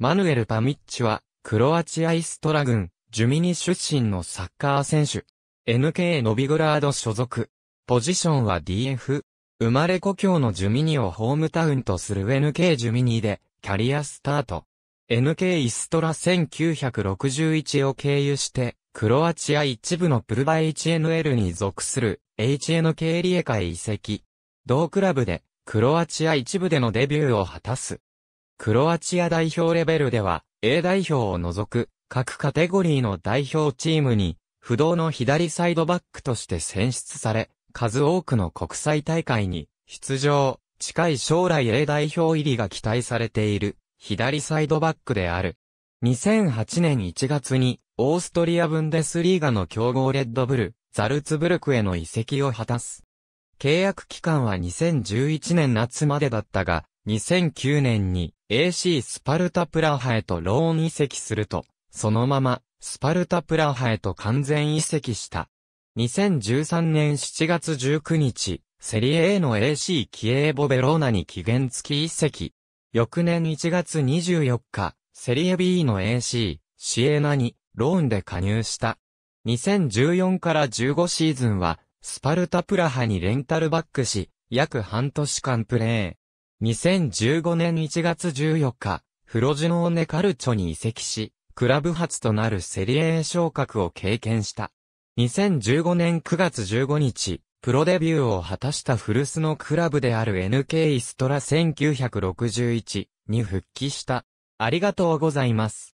マヌエル・パミッチは、クロアチア・イストラ軍、ジュミニ出身のサッカー選手。NK ノビグラード所属。ポジションは DF。生まれ故郷のジュミニをホームタウンとする NK ジュミニで、キャリアスタート。NK イストラ1961を経由して、クロアチア一部のプルバ HNL に属する HNK リエカへ移籍。同クラブで、クロアチア一部でのデビューを果たす。クロアチア代表レベルでは、A 代表を除く、各カテゴリーの代表チームに、不動の左サイドバックとして選出され、数多くの国際大会に出場、近い将来 A 代表入りが期待されている、左サイドバックである。2008年1月に、オーストリアブンデスリーガの強豪レッドブル、ザルツブルクへの移籍を果たす。契約期間は2011年夏までだったが、2009年に AC スパルタプラハへとローン移籍すると、そのまま、スパルタプラハへと完全移籍した。2013年7月19日、セリエ A の AC キエーボベローナに期限付き移籍。翌年1月24日、セリエ B の AC、シエナに、ローンで加入した。2014から15シーズンは、スパルタプラハにレンタルバックし、約半年間プレー。2015年1月14日、フロジノーネカルチョに移籍し、クラブ初となるセリエ A 昇格を経験した。2015年9月15日、プロデビューを果たした古巣のクラブである NK イストラ1961に復帰した。ありがとうございます。